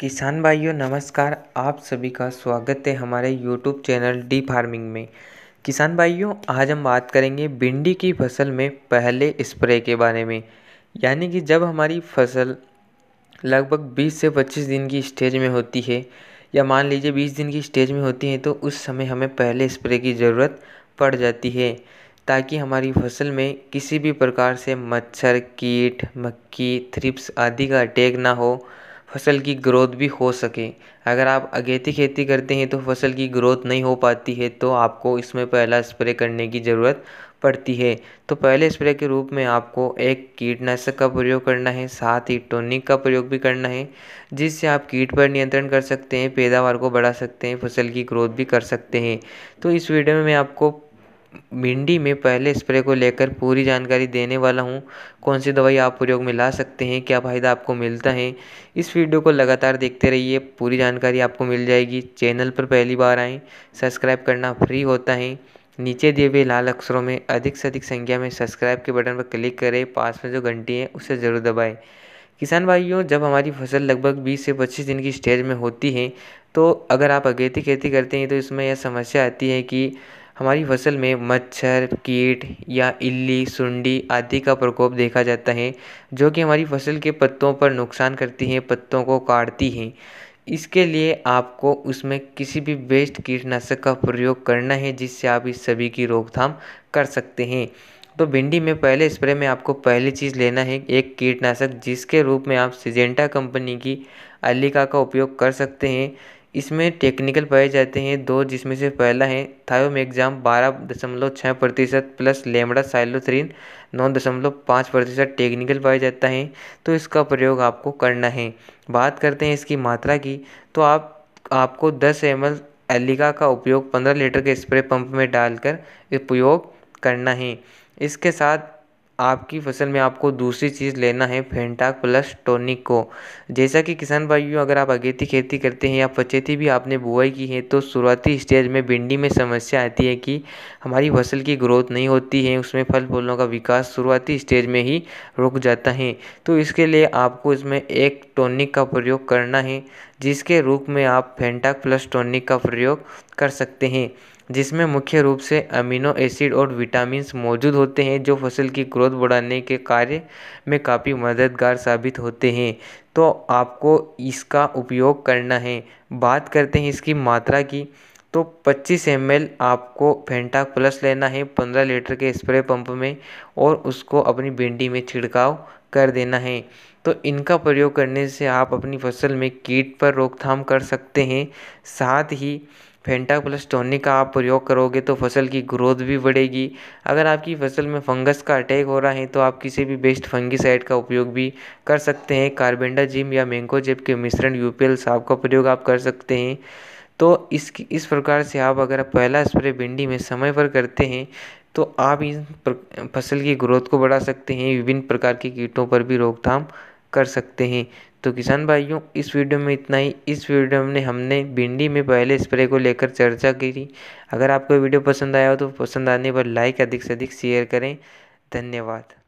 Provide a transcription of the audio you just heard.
किसान भाइयों नमस्कार आप सभी का स्वागत है हमारे यूट्यूब चैनल डी फार्मिंग में किसान भाइयों आज हम बात करेंगे भिंडी की फसल में पहले स्प्रे के बारे में यानी कि जब हमारी फसल लगभग 20 से 25 दिन की स्टेज में होती है या मान लीजिए 20 दिन की स्टेज में होती है तो उस समय हमें पहले स्प्रे की ज़रूरत पड़ जाती है ताकि हमारी फसल में किसी भी प्रकार से मच्छर कीट मक्खी थ्रिप्स आदि का अटैक ना हो फसल की ग्रोथ भी हो सके अगर आप अगेती खेती करते हैं तो फसल की ग्रोथ नहीं हो पाती है तो आपको इसमें पहला स्प्रे करने की ज़रूरत पड़ती है तो पहले स्प्रे के रूप में आपको एक कीटनाशक का प्रयोग करना है साथ ही टोनिक का प्रयोग भी करना है जिससे आप कीट पर नियंत्रण कर सकते हैं पैदावार को बढ़ा सकते हैं फसल की ग्रोथ भी कर सकते हैं तो इस वीडियो में मैं आपको भिंडी में पहले स्प्रे को लेकर पूरी जानकारी देने वाला हूँ कौन सी दवाई आप प्रयोग में ला सकते हैं क्या फ़ायदा आपको मिलता है इस वीडियो को लगातार देखते रहिए पूरी जानकारी आपको मिल जाएगी चैनल पर पहली बार आएँ सब्सक्राइब करना फ्री होता है नीचे दिए हुए लाल अक्षरों में अधिक से अधिक संख्या में सब्सक्राइब के बटन पर क्लिक करें पास में जो घंटी है उसे ज़रूर दबाएँ किसान भाइयों जब हमारी फसल लगभग 20 से 25 दिन की स्टेज में होती है तो अगर आप अगेती खेती करते हैं तो इसमें यह समस्या आती है कि हमारी फसल में मच्छर कीट या इल्ली सुंडी आदि का प्रकोप देखा जाता है जो कि हमारी फसल के पत्तों पर नुकसान करती हैं पत्तों को काटती हैं इसके लिए आपको उसमें किसी भी बेस्ट कीटनाशक का प्रयोग करना है जिससे आप इस सभी की रोकथाम कर सकते हैं तो भिंडी में पहले स्प्रे में आपको पहली चीज़ लेना है एक कीटनाशक जिसके रूप में आप सिजेंटा कंपनी की अलिका का उपयोग कर सकते हैं इसमें टेक्निकल पाए जाते हैं दो जिसमें से पहला है थायोमेग्जाम बारह दशमलव छः प्रतिशत प्लस लेमड़ा साइलोथ्रीन नौ दशमलव पाँच प्रतिशत टेक्निकल पाया जाता है तो इसका प्रयोग आपको करना है बात करते हैं इसकी मात्रा की तो आप आपको दस एम एल एलिका का उपयोग पंद्रह लीटर के स्प्रे पंप में डालकर उपयोग करना है इसके साथ आपकी फसल में आपको दूसरी चीज़ लेना है फेंटाक प्लस टोनिक को जैसा कि किसान भाइयों अगर आप अगेती खेती करते हैं या पचेती भी आपने बुआई की है तो शुरुआती स्टेज में भिंडी में समस्या आती है कि हमारी फसल की ग्रोथ नहीं होती है उसमें फल फूलों का विकास शुरुआती स्टेज में ही रुक जाता है तो इसके लिए आपको इसमें एक टोनिक का प्रयोग करना है जिसके रूप में आप फेंटाक प्लस टोनिक का प्रयोग कर सकते हैं जिसमें मुख्य रूप से अमीनो एसिड और विटामिन्स मौजूद होते हैं जो फसल की ग्रोथ बढ़ाने के कार्य में काफ़ी मददगार साबित होते हैं तो आपको इसका उपयोग करना है बात करते हैं इसकी मात्रा की तो 25 एम आपको फेंटाक प्लस लेना है 15 लीटर के स्प्रे पंप में और उसको अपनी भिंडी में छिड़काव कर देना है तो इनका प्रयोग करने से आप अपनी फसल में कीट पर रोकथाम कर सकते हैं साथ ही फेंटा प्लस टोनिक का आप प्रयोग करोगे तो फसल की ग्रोथ भी बढ़ेगी अगर आपकी फसल में फंगस का अटैक हो रहा है तो आप किसी भी बेस्ट फंगीसाइड का उपयोग भी कर सकते हैं कार्बेंडाजिम या मैंगोजेब के मिश्रण यू पी एल साफ का प्रयोग आप कर सकते हैं तो इस इस प्रकार से आप अगर पहला स्प्रे भिंडी में समय पर करते हैं तो आप इन फसल की ग्रोथ को बढ़ा सकते हैं विभिन्न प्रकार के कीटों पर भी रोकथाम कर सकते हैं तो किसान भाइयों इस वीडियो में इतना ही इस वीडियो में हमने भिंडी में पहले स्प्रे को लेकर चर्चा की थी अगर आपको वीडियो पसंद आया हो तो पसंद आने पर लाइक अधिक से अधिक शेयर करें धन्यवाद